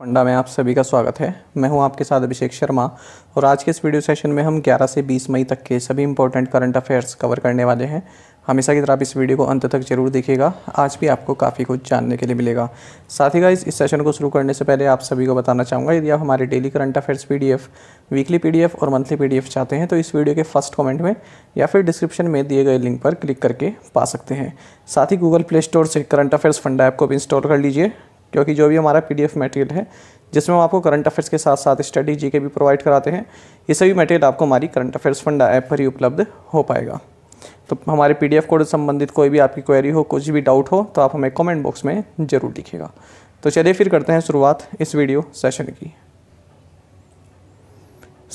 फंडा में आप सभी का स्वागत है मैं हूं आपके साथ अभिषेक शर्मा और आज के इस वीडियो सेशन में हम 11 से 20 मई तक के सभी इंपॉर्टेंट करंट अफेयर्स कवर करने वाले हैं हमेशा की तरह आप इस वीडियो को अंत तक जरूर देखिएगा आज भी आपको काफ़ी कुछ जानने के लिए मिलेगा साथ ही गाइज इस सेशन को शुरू करने से पहले आप सभी को बताना चाहूँगा यदि आप हमारे daily current affairs PDF weekly PDF और मंथली पीडीएफ चाहते हैं तो इस वीडियो के फर्स्ट कमेंट में या फिर डिस्क्रिप्शन में दिए गए लिंक पर क्लिक करके पा सकते हैं साथ ही गूगल प्ले स्टोर से करंट अफेयर्स फंड ऐप को भी इंस्टॉल कर लीजिए क्योंकि जो भी हमारा पीडीएफ मटेरियल है जिसमें हम आपको करंट अफेयर्स के साथ साथ स्टडी जी के भी प्रोवाइड कराते हैं ये सभी मटेरियल आपको हमारी करंट अफेयर्स फंड ऐप पर ही उपलब्ध हो पाएगा तो हमारे पी डी कोड संबंधित कोई भी आपकी क्वेरी हो कुछ भी डाउट हो तो आप हमें कॉमेंट बॉक्स में ज़रूर लिखेगा तो चलिए फिर करते हैं शुरुआत इस वीडियो सेशन की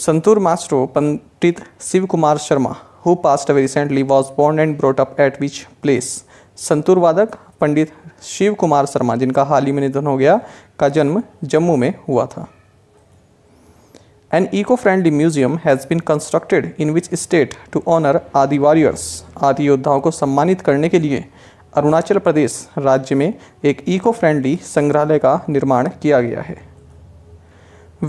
santoor master Pandit Shiv Kumar Sharma who passed recently was born and brought up at which place santoor वादक पंडित शिव कुमार शर्मा जिनका हाल ही में निधन हो गया का जन्म जम्मू में हुआ था an eco friendly museum has been constructed in which state to honour Adi warriors Adi योद्धाओं को सम्मानित करने के लिए अरुणाचल प्रदेश राज्य में एक इको फ्रेंडली संग्रहालय का निर्माण किया गया है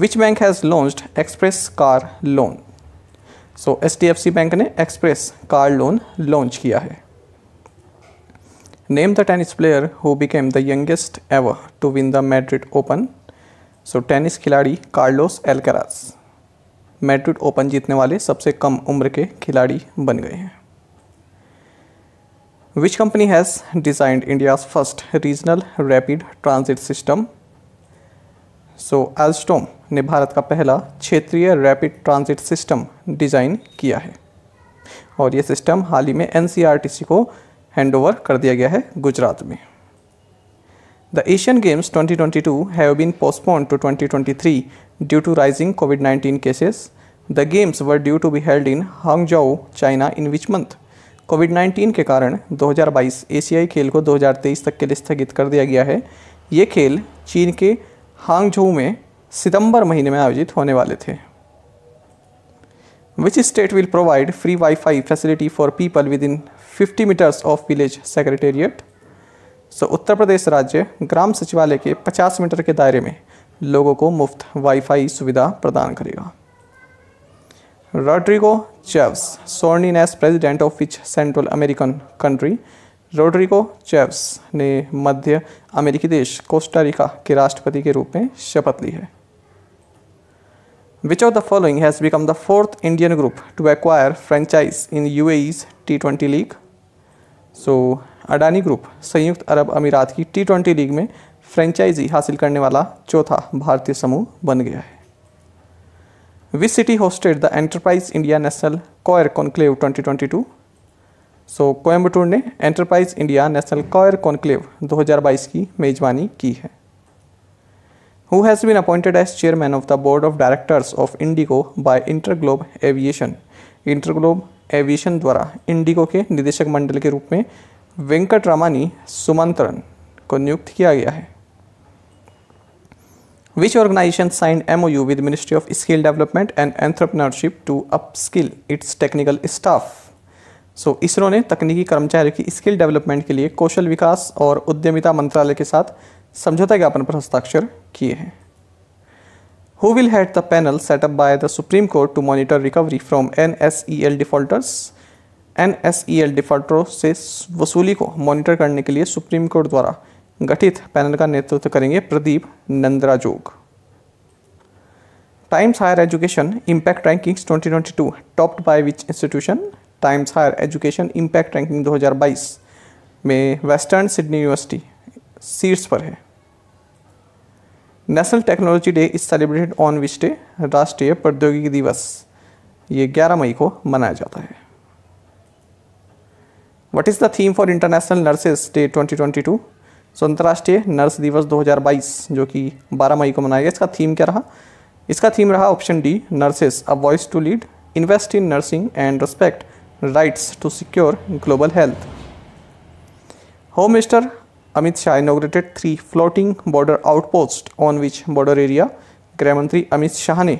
which bank has launched express car loan so H bank ने एक्सप्रेस कार लोन लॉन्च किया है Name the tennis player who became the youngest ever to win the Madrid Open. So tennis खिलाड़ी कार्लोस Alcaraz मैड्रिड ओपन जीतने वाले सबसे कम उम्र के खिलाड़ी बन गए हैं which company has designed India's first regional rapid transit system so Alstom ने भारत का पहला क्षेत्रीय रैपिड ट्रांजिट सिस्टम डिज़ाइन किया है और यह सिस्टम हाल ही में एनसीआरटीसी को हैंडओवर कर दिया गया है गुजरात में the Asian Games 2022 twenty have been postponed to 2023 due to rising COVID 19 cases the games were due to be held in Hangzhou China in which month COVID 19 के कारण 2022 एशियाई खेल को 2023 तक के लिए स्थगित कर दिया गया है ये खेल चीन के हांगझोऊ में सितंबर महीने में आयोजित होने वाले थे which state will provide free wifi facility for people within 50 metres of village secretariat so Uttar Pradesh राज्य ग्राम सचिवालय के 50 मीटर के दायरे में लोगों को मुफ्त वाईफाई सुविधा प्रदान करेगा Rodrigo Chaves sworn in as president of which Central American country Rodrigo Chaves ने मध्य अमेरिकी देश कोस्टारिका के राष्ट्रपति के रूप में शपथ ली है which the following has become the fourth Indian group to acquire franchise in UAE T twenty league so Adani group संयुक्त अरब अमीरात की टी ट्वेंटी लीग में फ्रेंचाइजी हासिल करने वाला चौथा भारतीय समूह बन गया है which city hosted the Enterprise India National Coir Conclave 2022 so Coimbatore ने Enterprise India National Coir Conclave 2022 की मेजबानी की है who has been appointed as chairman of the board of directors of IndiGo by InterGlobe Aviation InterGlobe Aviation द्वारा इंडिगो के निदेशक मंडल के रूप में वेंकट रामानी सुमंतरन को नियुक्त किया गया है which organization signed with ministry of skill development and entrepreneurship to upskill its technical staff so ISRO ने तकनीकी कर्मचारियों की स्किल डेवलपमेंट के लिए कौशल विकास और उद्यमिता मंत्रालय के साथ समझौता ज्ञापन पर हस्ताक्षर किए हैं who will head the panel set up by the Supreme Court to monitor recovery from NSEL defaulters. N डिफॉल्टरों से वसूली को मॉनिटर करने के लिए सुप्रीम कोर्ट द्वारा गठित पैनल का नेतृत्व करेंगे Pradeep Nandrajog Times Higher Education Impact Rankings two topped by which institution Times Higher Education Impact Ranking दो हज़ार बाईस में वेस्टर्न सिडनी यूनिवर्सिटी शीर्ष पर है National Technology Day is celebrated on which day राष्ट्रीय प्रौद्योगिकी दिवस ये 11 मई को मनाया जाता है what is the theme for International Nurses Day 2022 so अंतर्राष्ट्रीय नर्स दिवस 2022 जो कि 12 मई को मनाया गया इसका थीम क्या रहा इसका थीम रहा option D nurses a voice to lead invest in nursing and respect rights to secure global health home minister Amit Shah inaugurated three floating border outposts on which border area गृह मंत्री अमित शाह ने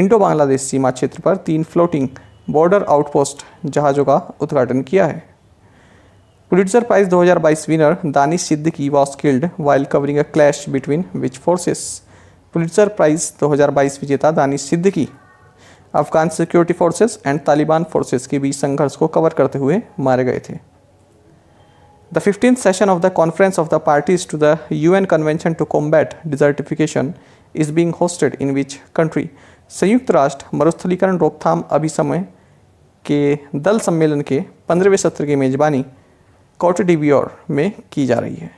Indo Bangladesh सीमा क्षेत्र पर तीन floating border outpost जहाज़ों का उद्घाटन किया है Pulitzer Prize 2022 winner Danish Siddiqui was killed while covering a clash between which forces Pulitzer Prize 2022 विजेता Danish Siddiqui Afghan security forces and Taliban forces के बीच संघर्ष को कवर करते हुए मारे गए थे The 15th session of the Conference of the Parties to the UN Convention to Combat Desertification is being hosted in which country? संयुक्त राष्ट्र मरुस्थलीकरण रोकथाम अभिसमय के दल सम्मेलन के पंद्रहवें सत्र की मेजबानी कॉटडिबियोर में की जा रही है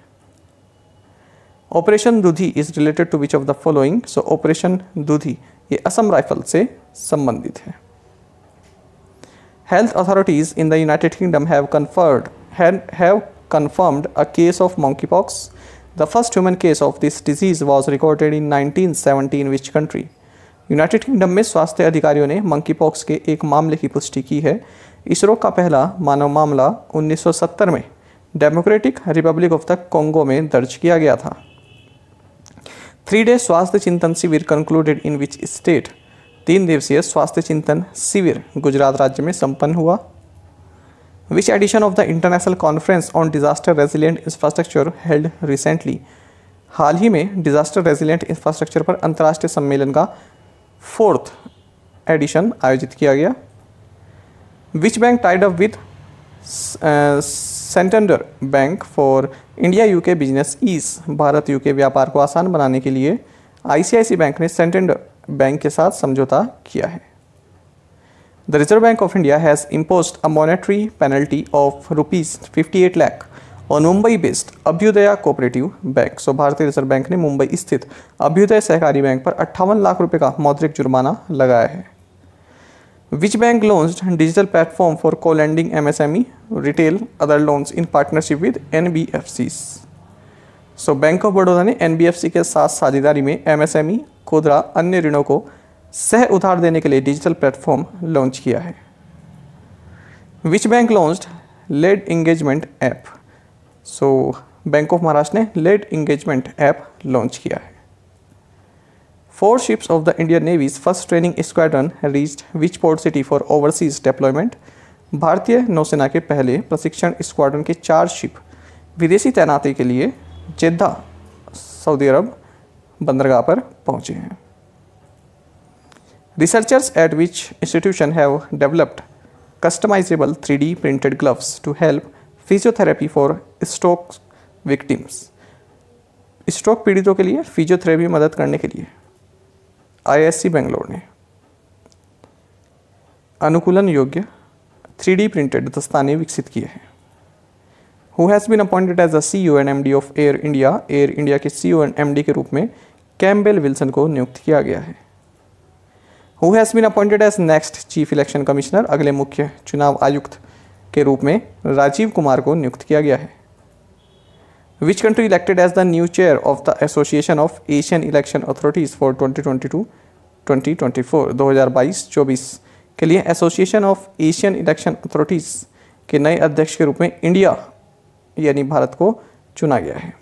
operation Dudhi is related to which of the following so operation Dudhi ये असम राइफल से संबंधित है health authorities in the United Kingdom have confirmed have confirmed a case of monkeypox. The first human case of this disease was recorded in 1970 in which country? United Kingdom में स्वास्थ्य अधिकारियों ने monkeypox के एक मामले की पुष्टि की है इसरो का पहला मानव मामला 1970 में Democratic Republic of the Congo में दर्ज किया गया था थ्री डे स्वास्थ्य चिंतन शिविर कंक्लूडेड इन विच स्टेट तीन दिवसीय स्वास्थ्य चिंतन शिविर गुजरात राज्य में संपन्न हुआ Which edition of the International Conference on Disaster Resilient Infrastructure held recently? हाल ही में डिजास्टर रेजिलेंट इंफ्रास्ट्रक्चर पर अंतर्राष्ट्रीय सम्मेलन का फोर्थ एडिशन आयोजित किया गया which bank tied up with Santander bank for India UK business ease Bharat UK व्यापार को आसान बनाने के लिए आईसीआईसी बैंक ने सेंटेंडर बैंक के साथ समझौता किया है The Reserve Bank of India has imposed a monetary penalty of rupees 58 lakh और Mumbai based Abhyudaya cooperative bank so भारतीय रिजर्व बैंक ने मुंबई स्थित अभ्युदय सहकारी बैंक पर अट्ठावन लाख रुपए का मौद्रिक जुर्माना लगाया है which bank launch digital platform for co lending M S M E retail other loans in partnership with N B F C so bank of Baroda ने एन बी एफ सी के साथ साझेदारी में एम एस एम ई खुदरा अन्य ऋणों को सह उधार देने के लिए डिजिटल प्लेटफॉर्म लॉन्च किया है which bank launch lead engagement app so bank of Maharashtra ने लेड इंगेजमेंट ऐप लॉन्च किया है four ships of the Indian Navy's first training squadron reach which port city for overseas deployment भारतीय नौसेना के पहले प्रशिक्षण स्क्वाड्रन के चार शिप विदेशी तैनाती के लिए जेद्दा सऊदी अरब बंदरगाह पर पहुंचे हैं Researchers at which institution have developed customizable 3D printed gloves to help physiotherapy for stroke victims stroke पीड़ितों के लिए फिजियोथेरेपी मदद करने के लिए आईएससी बेंगलोर ने अनुकूलन योग्य थ्री डी प्रिंटेड दस्ताने विकसित किए हैं who has been appointed as a C U and M D of Air India Air India के C U and M D के रूप में कैम्बेल विल्सन को नियुक्त किया गया है who has been appointed as next chief election commissioner अगले मुख्य चुनाव आयुक्त के रूप में राजीव कुमार को नियुक्त किया गया है which country elected as the new chair of the Association of Asian Election Authorities for 2022 2024 2022-24 के लिए Association of Asian Election Authorities के नए अध्यक्ष के रूप में इंडिया यानी भारत को चुना गया है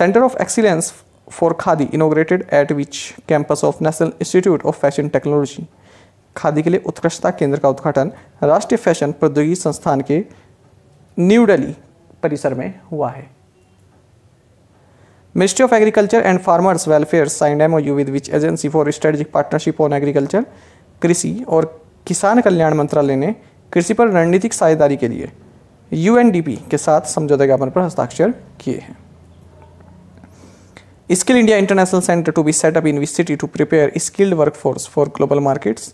centre of excellence for khadi inaugurated at which campus of National Institute of Fashion Technology khadi के लिए उत्कृष्टता केंद्र का उद्घाटन राष्ट्रीय फैशन प्रौद्योगिकी संस्थान के न्यू दिल्ली परिसर में हुआ है Ministry of Agriculture and Farmers Welfare sign M U with which agency for strategic partnership on agriculture कृषि और किसान कल्याण मंत्रालय ने कृषि पर रणनीतिक साझेदारी के लिए यूएनडीपी के साथ समझौते ज्ञापन पर हस्ताक्षर किए हैं Skill India International Center to be set up in which city to prepare skilled workforce for global markets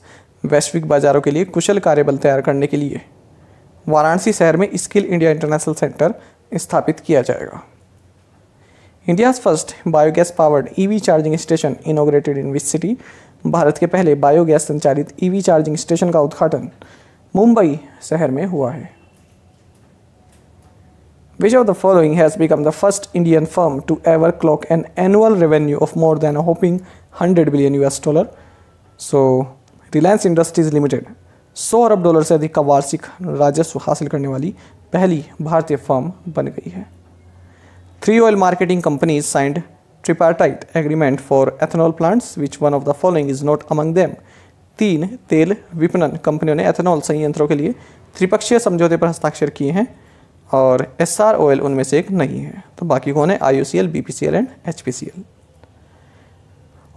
वैश्विक बाजारों के लिए कुशल कार्यबल तैयार करने के लिए वाराणसी शहर में स्किल इंडिया इंटरनेशनल सेंटर स्थापित किया जाएगा India's first biogas powered EV charging station inaugurated in which city Bharat के पहले बायोगैस संचालित ईवी चार्जिंग स्टेशन का उद्घाटन मुंबई शहर में हुआ है Which of the following has become the first Indian firm to ever clock an annual revenue of more than a whopping 100 billion US dollar? So, Reliance Industries Limited 100 अरब dollar से अधिक का वार्षिक राजस्व हासिल करने वाली पहली भारतीय फर्म बन गई है three oil marketing companies signed tripartite agreement for ethanol plants which one of the following is not among them तीन तेल विपणन कंपनियों ने एथेनॉल संयंत्रों के लिए त्रिपक्षीय समझौते पर हस्ताक्षर किए हैं और एस आर ओ एल उनमें से एक नहीं है तो बाकी कौन है I U C L B P C L and H P C L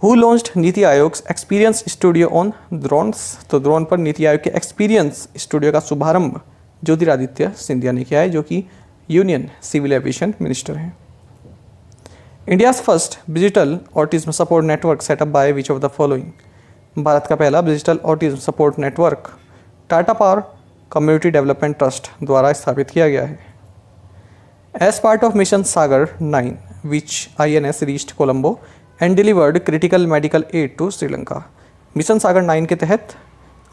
who launch NITI Aayog experience studio on drones तो ड्रोन पर नीति आयोग के एक्सपीरियंस स्टूडियो का शुभारंभ ज्योतिरादित्य सिंधिया ने किया है जो कि यूनियन सिविल एविएशन मिनिस्टर हैं India's first digital autism support network setup by which of the following Bharat का पहला digital autism support network Tata power community development trust द्वारा स्थापित किया गया है as part of mission Sagar nine which I N S reached Colombo and delivered critical medical aid to Sri Lanka mission Sagar nine के तहत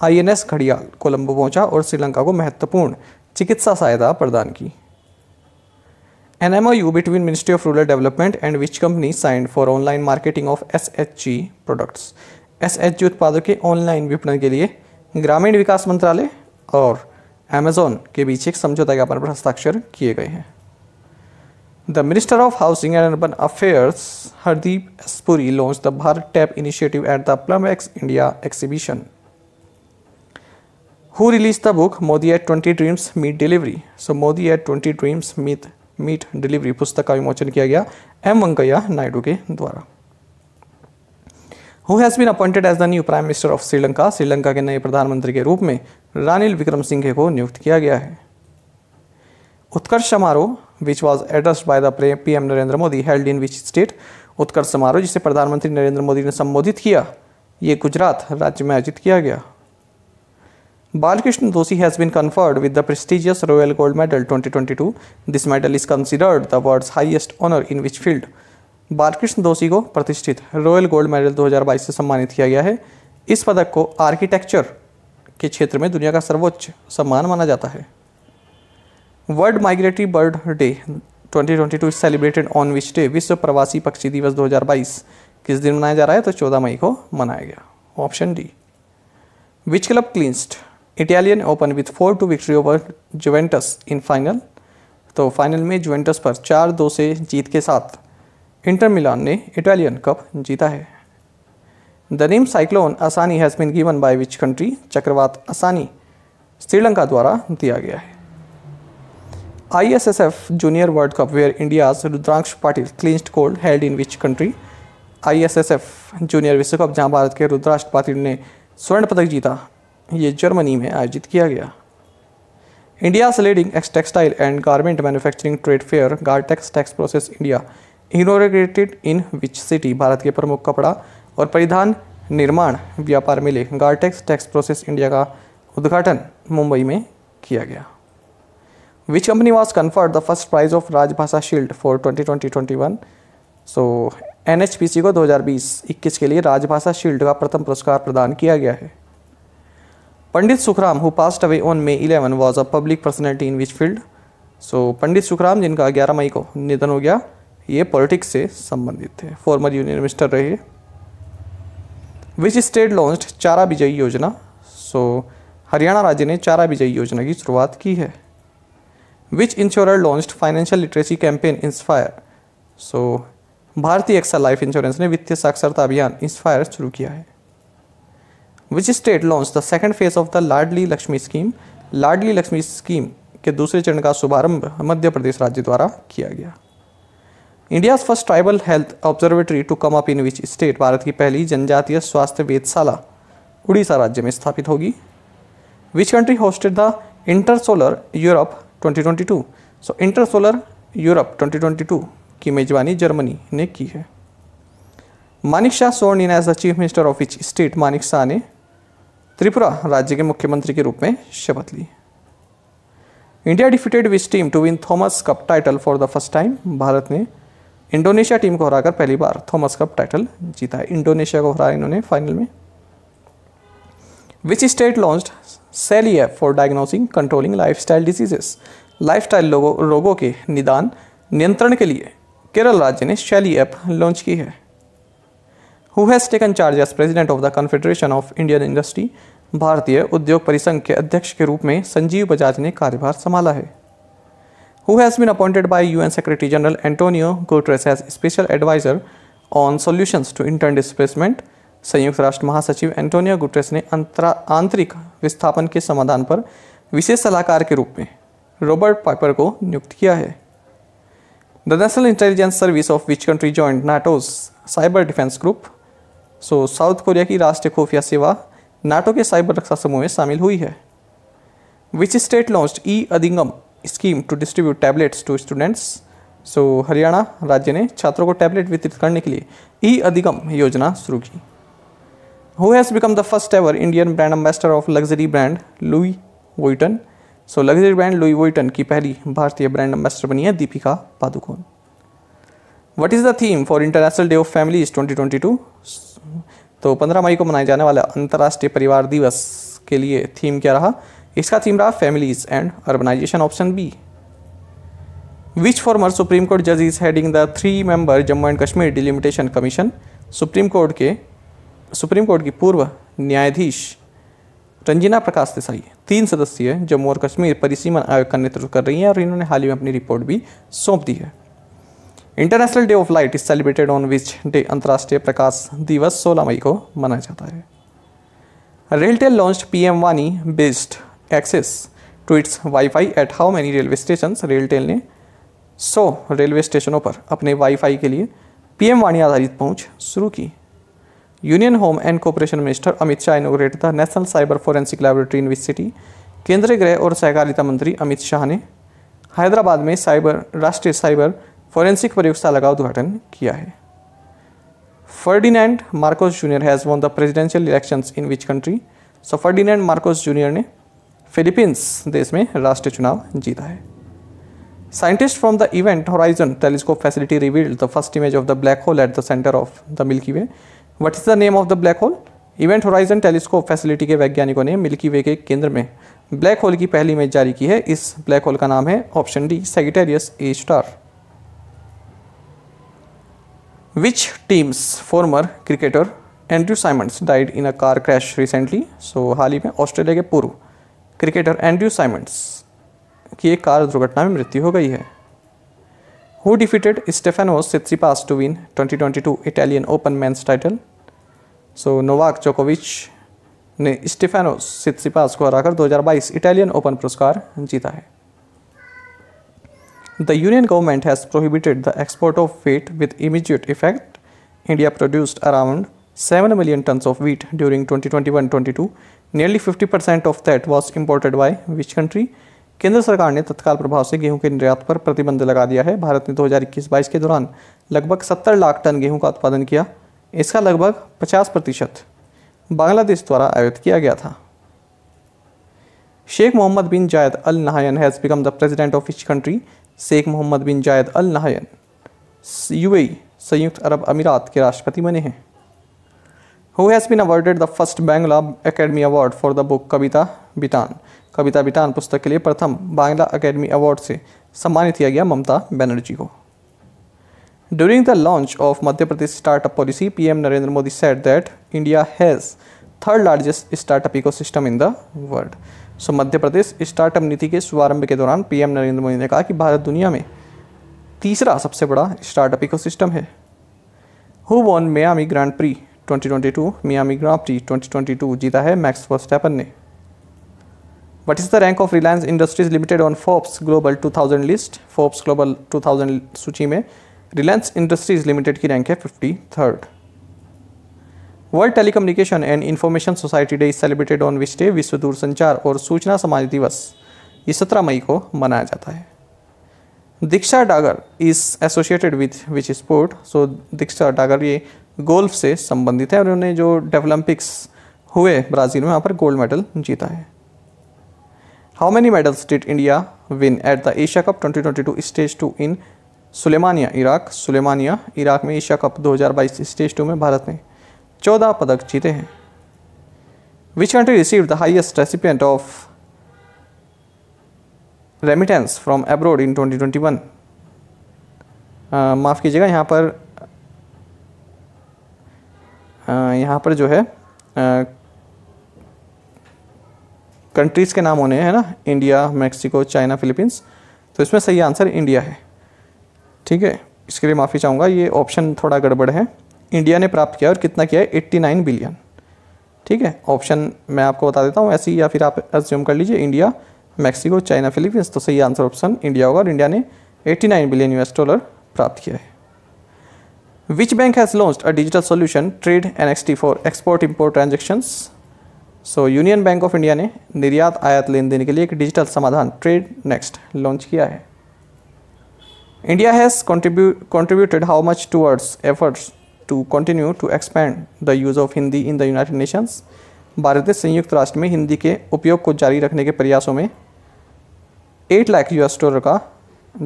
आई N S घड़ियाल कोलम्बो पहुंचा और श्रीलंका को महत्वपूर्ण चिकित्सा सहायता प्रदान की an M U between ministry of rural development and which company signed for online marketing of S H G products S H G उत्पादों के ऑनलाइन विपणन के लिए ग्रामीण विकास मंत्रालय और अमेजोन के बीच एक समझौता ज्ञापन पर हस्ताक्षर किए गए हैं the minister of housing and urban affairs Hardeep S Puri launch the Bharat tap initiative at the plumbex India exhibition who release the book Modi at twenty dreams meet delivery so Modi at twenty dreams meet meet delivery पुस्तक का विमोचन किया गया M Venkaiah Naidu के द्वारा who has been appointed as the new prime minister of Sri Lanka Sri Lanka के नए प्रधानमंत्री के रूप में रानिल विक्रम सिंघे को नियुक्त किया गया है Utkarsh Samaroh which was addressed by the P M Narendra Modi held in which state Utkarsh Samaroh जिसे प्रधानमंत्री नरेंद्र मोदी ने संबोधित किया ये गुजरात राज्य में आयोजित किया गया Balkrishna Doshi has been conferred with the prestigious royal gold medal 2022. This medal is considered the world's highest honour in which field Balkrishna Doshi को प्रतिष्ठित रॉयल गोल्ड मेडल 2022 से सम्मानित किया गया है इस पदक को आर्किटेक्चर के क्षेत्र में दुनिया का सर्वोच्च सम्मान माना जाता है world migratory bird day 2022 celebrated on which day विश्व प्रवासी पक्षी दिवस 2022 किस दिन मनाया जा रहा है तो 14 मई को मनाया गया option D which club clinched Italian open with four two victory over Juventus in final तो फाइनल में जुवेंटस पर चार दो से जीत के साथ इंटर मिलान ने इटालियन कप जीता है the name cyclone Asani has been given by which country चक्रवात आसानी श्रीलंका द्वारा दिया गया है I S S F junior world cup where India's Cup Patil India's gold held in which country I S S F junior विश्व कप जहां भारत के रुद्राक्ष पाटिल ने स्वर्ण पदक जीता ये जर्मनी में आयोजित किया गया India's leading ex textile and garment manufacturing trade fair Gartex Texprocess India inaugurated in which city Bharat के प्रमुख कपड़ा और परिधान निर्माण व्यापार मेले गार्टेक्स टैक्स प्रोसेस इंडिया का उद्घाटन मुंबई में किया गया which company was conferred the first prize of Rajbhasha shield for twenty twenty twenty one so N H P C को दो हज़ार बीस इक्कीस के लिए राजभाषा शील्ड का प्रथम पुरस्कार प्रदान किया गया है Pandit Sukhram who passed away on May eleven was a public personality in which field so Pandit Sukhram जिनका ग्यारह मई को निधन हो गया ये पॉलिटिक्स से संबंधित थे फॉर्मर यूनियन मिनिस्टर रहे विच स्टेट लॉन्च चारा विजयी योजना सो हरियाणा राज्य ने चारा विजयी योजना की शुरुआत की है which insurer launch financial literacy campaign inspire so Bhartiya AXA life insurance ने वित्तीय साक्षरता अभियान इंस्पायर शुरू किया है which state launch the second phase of the Ladli Laxmi scheme Ladli Laxmi scheme के दूसरे चरण का शुभारंभ मध्य प्रदेश राज्य द्वारा किया गया India's first tribal health observatory to come up in which state Bharat की पहली जनजातीय स्वास्थ्य वेदशाला उड़ीसा राज्य में स्थापित होगी which country hosted the Intersolar Europe 2022 so Intersolar Europe 2022 की मेजबानी जर्मनी ने की है Manik Saha sworn in as the chief minister of which state Manik Saha ने त्रिपुरा राज्य के मुख्यमंत्री के रूप में शपथ ली India defeated which team to win Thomas cup title for the first time Bharat ने इंडोनेशिया टीम को हराकर पहली बार थॉमस कप टाइटल जीता है इंडोनेशिया को हराया इन्होंने फाइनल में which state launch Sely app for diagnosing controlling lifestyle diseases lifestyle रोगों के निदान नियंत्रण के लिए केरल राज्य ने शैली ऐप लॉन्च की है who has taken charge as president of the confederation of Indian industry भारतीय उद्योग परिसंघ के अध्यक्ष के रूप में संजीव बजाज ने कार्यभार संभाला है who has been appointed by UN Secretary General Antonio Guterres as Special Advisor on Solutions to Intern Displacement संयुक्त राष्ट्र महासचिव एंटोनियो गुटरेस ने आंतरिक विस्थापन के समाधान पर विशेष सलाहकार के रूप में रॉबर्ट पाइपर को नियुक्त किया है the national intelligence service of which country joined NATO's cyber defence group so South Korea की राष्ट्रीय खुफिया सेवा नाटो के साइबर रक्षा समूह में शामिल हुई है which state launch e Adhigam scheme to distribute tablets to students so Haryana राज्य ने छात्रों को टैबलेट वितरित करने के लिए ई अधिगम योजना शुरू की who has become the first ever Indian brand ambassador of luxury brand Louis Vuitton so luxury brand Louis Vuitton की पहली भारतीय ब्रांड एम्बेसडर बनी है Deepika Padukone what is the theme for international day of family twenty twenty two तो पंद्रह मई को मनाए जाने वाला अंतर्राष्ट्रीय परिवार दिवस के लिए थीम क्या रहा इसका थीम रहा families and urbanization option B which former supreme court जज is heading the three member Jammu and Kashmir delimitation commission supreme court के सुप्रीम कोर्ट की पूर्व न्यायाधीश रंजना प्रकाश देसाई तीन सदस्यीय जम्मू और कश्मीर परिसीमन आयोग का नेतृत्व कर रही हैं और इन्होंने हाल ही में अपनी रिपोर्ट भी सौंप दी है international day of light is celebrated on which day अंतर्राष्ट्रीय प्रकाश दिवस 16 मई को मनाया जाता है रेलटेल लॉन्च पी एम वानी based access to its wifi at how many railway station rail RailTel ने सौ रेलवे स्टेशनों पर अपने वाईफाई के लिए पीएम वाणी आधारित पहुंच शुरू की union home and cooperation minister Amit Shah inaugurate the national cyber forensic laboratory in which city केंद्रीय गृह और सहकारिता मंत्री अमित शाह ने हैदराबाद में साइबर राष्ट्रीय साइबर फोरेंसिक प्रयोगशाला का उद्घाटन किया है Ferdinand Marcos junior has won the presidential elections in which country so Ferdinand Marcos junior ने फिलीपींस देश में राष्ट्रीय चुनाव जीता है scientist from the event horizon telescope facility revealed the first image of the black hole at the centre of the Milky Way what is the name of the black hole event horizon telescope facility के वैज्ञानिकों ने milky वे के केंद्र में black hole की पहली image जारी की है इस ब्लैक होल का नाम है option D Sagittarius A star which team's former cricketer Andrew Symonds died in a car crash recently so हाल ही में ऑस्ट्रेलिया के पूर्व क्रिकेटर एंड्रयू साइमंड्स की एक कार दुर्घटना में मृत्यु हो गई है who defeated Stefanos Tsitsipas to win 2022 Italian open men's title so Novak जोकोविच ने स्टेफेनोस सित्री पास को हराकर 2022 इटालियन ओपन पुरस्कार जीता है the union government has prohibited the export of wheat with immediate effect India produced around seven million ton of wheat during twenty twenty one twenty two nearly 50 percent of that was imported by which country केंद्र सरकार ने तत्काल प्रभाव से गेहूं के निर्यात पर प्रतिबंध लगा दिया है भारत ने 2021-22 के दौरान लगभग 70 लाख टन गेहूं का उत्पादन किया इसका लगभग 50 प्रतिशत बांग्लादेश द्वारा आयोजित किया गया था Sheikh Mohammed bin Zayed Al Nahyan has become the president of which country Sheikh Mohammed bin Zayed Al नहायन you संयुक्त अरब अमीरात के राष्ट्रपति बने हैं who has been awarded the first Bangla academy award for the book Kabita Bitan Kabita Bitan पुस्तक के लिए प्रथम बांग्ला अकेडमी अवार्ड से सम्मानित किया गया ममता बनर्जी को during the launch of Madhya Pradesh startup policy P M Narendra Modi said that India has third largest startup ecosystem in the world so Madhya Pradesh startup नीति के शुभारंभ के दौरान पी एम नरेंद्र मोदी ने कहा कि भारत दुनिया में तीसरा सबसे बड़ा स्टार्टअप इको सिस्टम है who won Miami grand prix 2022 Miami grand prix 2022 जीता है मैक्स वर्स्टैपन ने What is the rank of Reliance Industries Limited on Forbes global 2000 list Forbes global 2000 सूची में रिलायंस इंडस्ट्रीज लिमिटेड की रैंक है fifty third world telecommunication and information society day is celebrated on which day विश्व दूरसंचार और सूचना समाज दिवस ये सत्रह मई को मनाया जाता है Diksha Dagar is associated with which sport so Diksha Dagar ये गोल्फ से संबंधित है और उन्होंने जो डेवलम्पिक्स हुए ब्राज़ील में वहाँ पर गोल्ड मेडल जीता है how many medals did India win at the Asia cup 2022 stage two in Sulaymaniyah Iraq Sulaymaniyah Iraq में एशिया कप 2022 स्टेज टू में भारत ने चौदह पदक जीते हैं which country receive the highest recipient of remittance from abroad in 2021 माफ़ कीजिएगा यहाँ पर यहाँ पर जो है कंट्रीज़ के नाम होने हैं ना इंडिया मैक्सिको चाइना फिलीपींस तो इसमें सही आंसर इंडिया है ठीक है इसके लिए माफ़ी चाहूँगा ये ऑप्शन थोड़ा गड़बड़ है इंडिया ने प्राप्त किया और कितना किया है 89 बिलियन ठीक है ऑप्शन मैं आपको बता देता हूँ ऐसे ही या फिर आप एज्यूम कर लीजिए इंडिया मैक्सिको चाइना फिलीपींस तो सही आंसर ऑप्शन इंडिया होगा और इंडिया ने 89 बिलियन यूएस डॉलर प्राप्त किया है Which bank has launched a digital solution Trade NXT for export import transactions? So union bank of India ने निर्यात आयात लेन देन के लिए एक डिजिटल समाधान ट्रेड नेक्स्ट लॉन्च किया है India has contributed how much towards efforts to continue to expand the use of Hindi in the United Nations Bharat ने संयुक्त राष्ट्र में हिंदी के उपयोग को जारी रखने के प्रयासों में एट लाख यूएस डॉलर का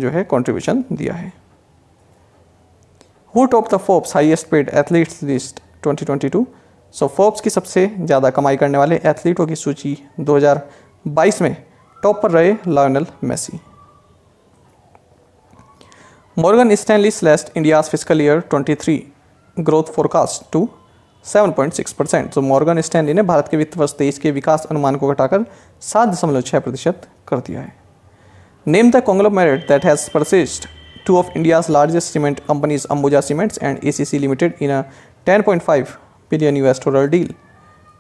जो है कंट्रीब्यूशन दिया है who top the Forbes highest paid athletes list 2022 so Forbes की सबसे ज़्यादा कमाई करने वाले एथलीटों की सूची 2022 में टॉप पर रहे Lionel Messi Morgan Stanley slashed India's fiscal year 23 growth forecast to 7.6 percent so Morgan Stanley ने भारत के वित्त वर्ष तेईस के विकास अनुमान को घटाकर सात दशमलव छः प्रतिशत कर दिया है name the conglomerate that has purchased two of India's largest cement companies, Ambuja Cements and ACC Limited, in a 10.5 billion US dollar deal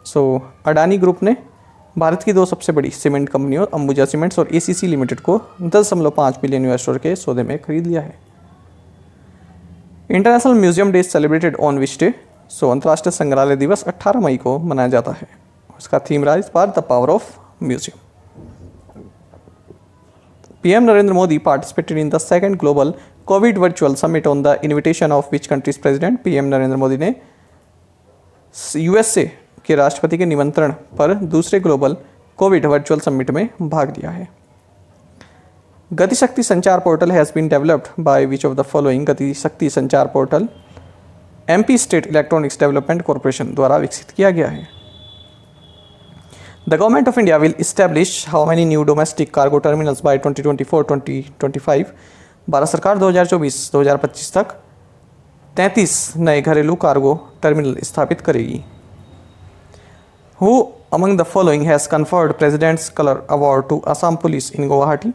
so Adani group ने भारत की दो सबसे बड़ी सीमेंट कंपनियों अंबुजा सीमेंट्स और एसीसी लिमिटेड को दस दशमलव पाँच बिलियन यूएस डॉलर के सौदे में खरीद लिया है international museum day celebrated on which day so अंतर्राष्ट्रीय संग्रहालय दिवस 18 मई को मनाया जाता है उसका थीम रहा इस बार the power of museum PM Narendra Modi participated in the second global COVID virtual summit on the invitation of which country's president PM Narendra Modi ने यूएसए के राष्ट्रपति के निमंत्रण पर दूसरे ग्लोबल कोविड वर्चुअल समिट में भाग लिया है Gati Shakti Sanchar portal has been developed by which of the following Gati Shakti Sanchar portal MP state electronics development corporation द्वारा विकसित किया गया है the government of India will government how India new domestic cargo terminals by twenty twenty four twenty twenty five Bharat सरकार दो दो हजार चौबीस हजार पच्चीस तक तैंतीस नए घरेलू कार्गो टर्मिनल स्थापित करेगी who among the following has conferred president's colour award to Assam police in Guwahati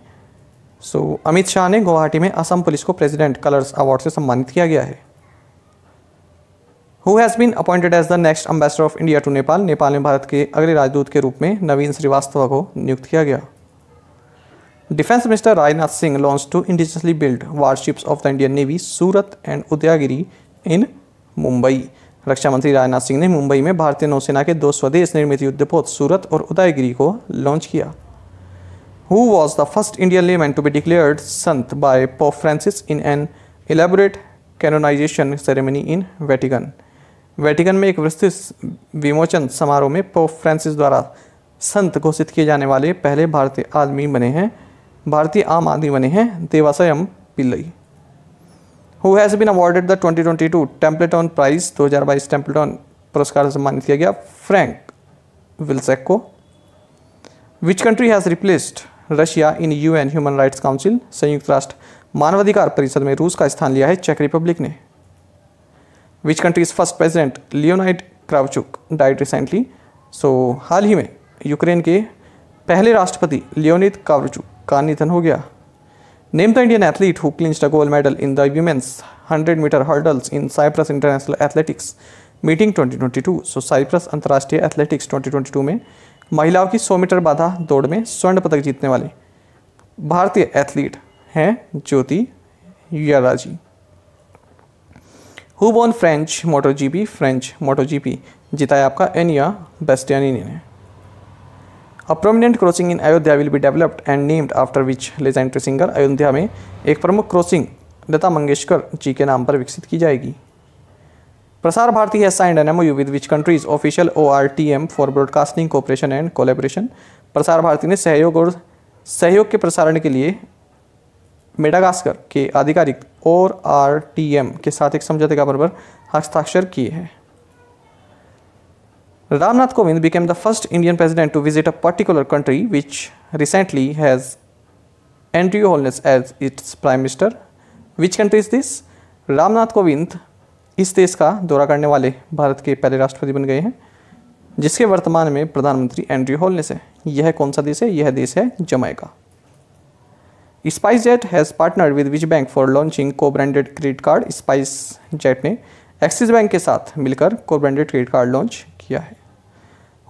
so Amit Shah ने गुवाहाटी में आसाम पुलिस को प्रेजिडेंट कलर्स अवार्ड से सम्मानित किया गया है who has been appointed as the next ambassador of India to Nepal Nepal में भारत के अगले राजदूत के रूप में नवीन श्रीवास्तव को नियुक्त किया गया defence minister Rajnath Singh launch to indigenously build warships of the Indian navy Surat and Udaygiri in Mumbai रक्षा मंत्री राजनाथ सिंह ने मुंबई में भारतीय नौसेना के दो स्वदेश निर्मित युद्धपोत सूरत और उदयगिरी को लॉन्च किया who was the first Indian layman to be declared saint by pope Francis in an elaborate canonisation ceremony in Vatican Vatican में एक विस्तृत विमोचन समारोह में पोप फ्रांसिस द्वारा संत घोषित किए जाने वाले पहले भारतीय आदमी बने हैं भारतीय आम आदमी बने हैं Devasahayam Pillai who has been awarded the 2022 Templeton prize दो हजार बाईस टेम्पलेटॉन पुरस्कार सम्मानित किया गया फ्रैंक विल्सैक को which country has replaced Russia in U N human rights council संयुक्त राष्ट्र मानवाधिकार परिषद में रूस का स्थान लिया है चेक रिपब्लिक ने which country's first president Leonid Kravchuk died recently so हाल ही में यूक्रेन के पहले राष्ट्रपति लियोनिद कावरचुक का निधन हो गया name the Indian athlete who clinch the gold medal in the women's 100 metre hurdles in Cyprus international athletics meeting 2022 so Cyprus अंतर्राष्ट्रीय एथलेटिक्स 2022 में महिलाओं की 100 मीटर बाधा दौड़ में स्वर्ण पदक जीतने वाले भारतीय एथलीट हैं ज्योति Yarraji who won French Moto G P French Moto G P जिताया आपका एनिया बेस्टियानी ने a prominent crossing in Ayodhya will be developed and named after which legendary singer Ayodhya में एक प्रमुख क्रॉसिंग लता मंगेशकर जी के नाम पर विकसित की जाएगी प्रसार भारती है signed an M U with which countries official O R T M for broadcasting cooperation and collaboration Prasar Bharati ने सहयोग और सहयोग के प्रसारण के लिए मेडागास्कर के आधिकारिक और आर टी एम के साथ एक समझौते का बराबर हस्ताक्षर किए हैं Ramnath Kovind became the first Indian president to visit a particular country which recently has Andrew Holness as its prime minister which country is this Ramnath Kovind इस देश का दौरा करने वाले भारत के पहले राष्ट्रपति बन गए हैं जिसके वर्तमान में प्रधानमंत्री एंड्री होलनेस है यह कौन सा देश है यह देश है Jamaica SpiceJet has partner with which bank for launching co branded credit card Jet ने एक्सिस बैंक के साथ मिलकर को ब्रांडेड क्रेडिट कार्ड लॉन्च किया है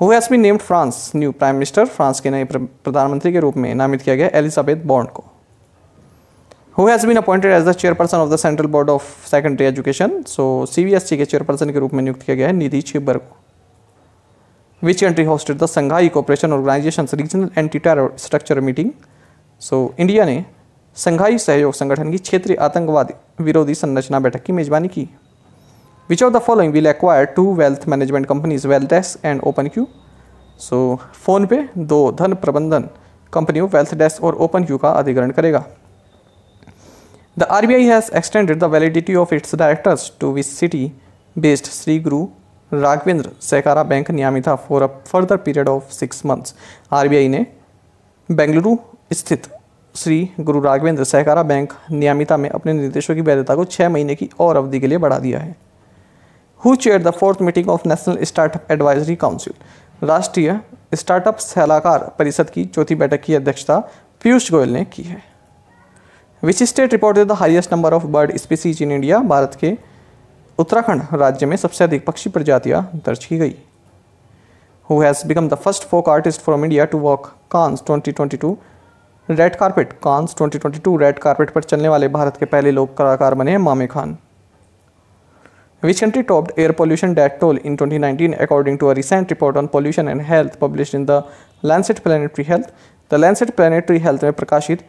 who has be named France new prime minister France के नए प्रधानमंत्री के रूप में नामित किया गया एलिजाबेथ बॉन्ड को who has been appointed as the chairperson of the central board of secondary education so C B S E के चेयरपर्सन के रूप में नियुक्त किया गया है निधि छिब्बर को which country hosted the Shanghai cooperation organisation regional anti terror structure meeting so so, India ने संघाई सहयोग संगठन की क्षेत्रीय आतंकवाद विरोधी संरचना बैठक की मेजबानी की which of the following will acquire two wealth management companies wealth and open Q so PhonePe दो धन प्रबंधन कंपनियों वेल्थ डेस्क और ओपन क्यू का अधिग्रहण करेगा the R The RBI has extended the validity of its directors to which city based Sri Guru Raghvendra Sekara Bank Nyamitha for a further period of 6 months. RBI ने बेंगलुरु स्थित श्री गुरु Raghavendra सहकारा bank नियमिता में अपने निर्देशों की वैधता को छः महीने की और अवधि के लिए बढ़ा दिया है who chair the fourth meeting of national startup advisory council राष्ट्रीय स्टार्टअप सलाहकार परिषद की चौथी बैठक की अध्यक्षता पीयूष गोयल ने की है which state reported the highest number of bird species in India Bharat के उत्तराखंड राज्य में सबसे अधिक पक्षी प्रजातियां दर्ज की गई who has become the first folk artist from India to walk Cannes twenty twenty two red carpet Cannes 2022 red carpet पर चलने वाले भारत के पहले लोक कलाकार बने हैं Mame Khan which country topped air pollution death toll in 2019 according to a recent report on pollution and health publish in the Lancet planetary health the Lancet planetary health में प्रकाशित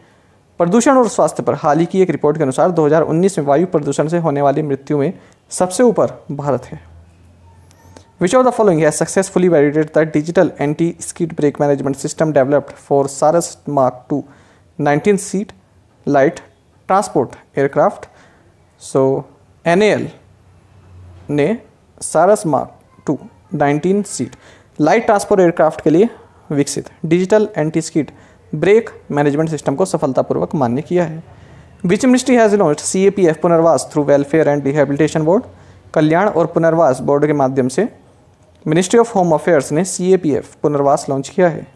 प्रदूषण और स्वास्थ्य पर हाल ही की एक रिपोर्ट के अनुसार 2019 में वायु प्रदूषण से होने वाली मृत्यु में सबसे ऊपर भारत है Which of the following has successfully validated the digital anti-skid brake management system developed for SARS Mark II 19-seat light transport aircraft? So, NAL ने Saras mark two nineteen seat light transport aircraft के लिए विकसित digital anti skid brake management system को सफलतापूर्वक मान्य किया है which ministry has launch C A P F पुनर्वास through welfare and rehabilitation board कल्याण और पुनर्वास बोर्ड के माध्यम से मिनिस्ट्री ऑफ होम अफेयर्स ने सी पुनर्वास लॉन्च किया है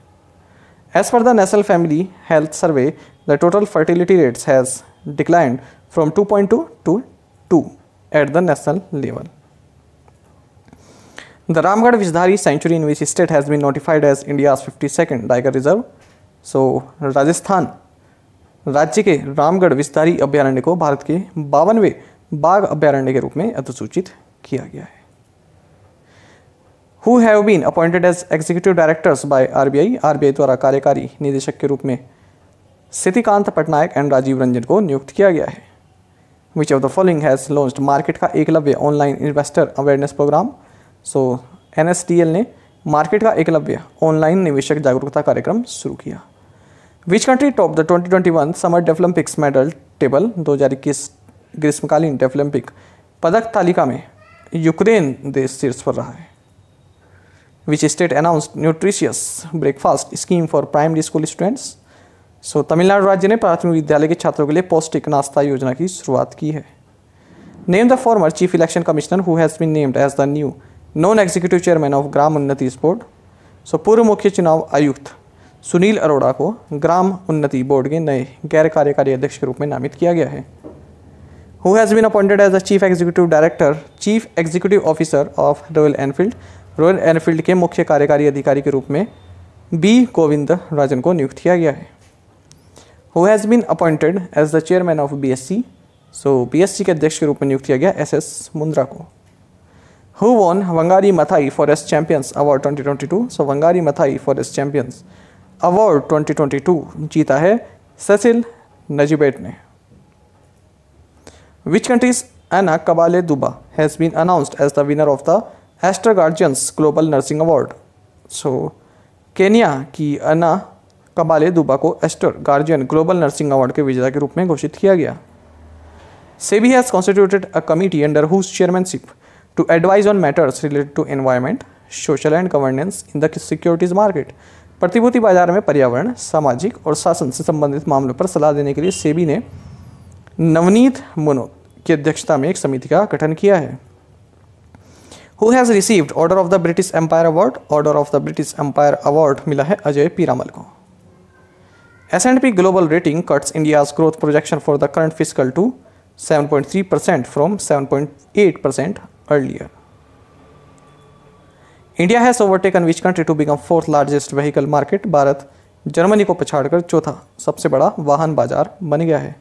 as per the national family health survey the total fertility rates has declined from 2.2 to 2 at the national level the Ramgarh Vishdhari sanctuary in which state has been notified as India fifty second tiger reserve so Rajasthan राज्य के रामगढ़ विस्तारी अभ्यारण्य को भारत के बावनवे बाघ अभ्यारण्य के रूप में अधिसूचित किया गया है who have been appointed as executive directors by RBI RBI द्वारा कार्यकारी निदेशक के रूप में सितिकांत पटनायक एंड राजीव रंजन को नियुक्त किया गया है which of the following has launch market का Eklavya online investor awareness programme so N ने मार्केट का एकलव्य ऑनलाइन निवेशक जागरूकता कार्यक्रम शुरू किया which country top the twenty twenty one summer Deaflympics medal table दो हज़ार इक्कीस ग्रीष्मकालीन डेवलम्पिक पदक तालिका में यूक्रेन देश शीर्ष पर रहा है which state announced nutritious breakfast scheme for primary school students so Tamil Nadu राज्य ने प्राथमिक विद्यालय के छात्रों के लिए पौष्टिक नाश्ता योजना की शुरुआत की है name the former chief election commissioner who has been named as the new non executive chairman of Gram Unnati board सो पूर्व मुख्य चुनाव आयुक्त सुनील अरोड़ा को ग्राम उन्नति बोर्ड के नए गैर कार्यकारी अध्यक्ष के रूप में नामित किया गया है who has been appointed as the chief executive director chief executive officer of Royal Enfield Royal Enfield के मुख्य कार्यकारी अधिकारी के रूप में बी गोविंद राजन को नियुक्त किया गया है who has been appointed as the chairman of BSE so BSE के अध्यक्ष के रूप में नियुक्त किया गया एस एस मुंद्रा को who won Wangari Maathai forest champions award 2022 so Wangari Maathai forest champions award 2022 जीता है ससिल नजीबेट ने which countries Anna Kabale Duba has been announced as the winner of the Aster guardians global nursing award so Kenya की Anna Kabale Duba को Aster guardian global nursing award के विजेता के रूप में घोषित किया गया SEBI has constituted a committee under whose chairmanship to advise on matters related to environment social and governance in the securities market प्रतिभूति बाजार में पर्यावरण सामाजिक और शासन से संबंधित मामलों पर सलाह देने के लिए सेबी ने नवनीत मुनो की अध्यक्षता में एक समिति का गठन किया है who has received order of the British Empire award order of the British Empire award मिला है अजय पीरामल को S and P global rating cuts India's growth projection for the current fiscal to three percent from eight percent earlier India has overtaken which country to become fourth largest vehicle market Bharat Germany को पछाड़कर चौथा सबसे बड़ा वाहन बाजार बन गया है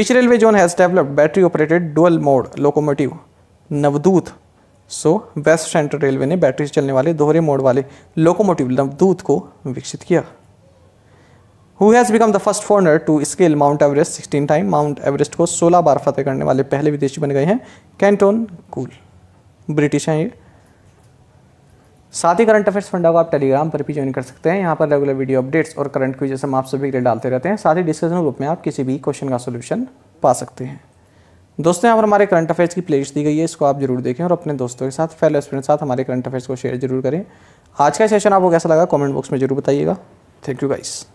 which railway zone has developed battery operated dual mode locomotive Navdoot so west central railway ने बैटरी से चलने वाले दोहरे मोड़ वाले लोकोमोटिव दूध को विकसित किया who has become the first foreigner to scale mount Everest sixteen time mount Everest को सोलह बार फतेह करने वाले पहले विदेशी बन गए हैं कैंटोन कूल ब्रिटिश हैं ये साथ ही करंट अफेयर्स फंडा को आप टेलीग्राम पर भी ज्वाइन कर सकते हैं यहाँ पर रेगुलर वीडियो अपडेट्स और करंट क्विजेस हम आप सभी के लिए डालते रहते हैं साथ ही डिस्कशन ग्रुप में आप किसी भी क्वेश्चन का सोल्यूशन पा सकते हैं दोस्तों यहाँ पर हमारे करंट अफेयर्स की प्लेलिस्ट दी गई है इसको आप जरूर देखें और अपने दोस्तों के साथ फेलो स्टूडेंट साथ हमारे करंट अफेयर्स को शेयर जरूर करें आज का सेशन आपको कैसा लगा कमेंट बॉक्स में जरूर बताइएगा थैंक यू गाइस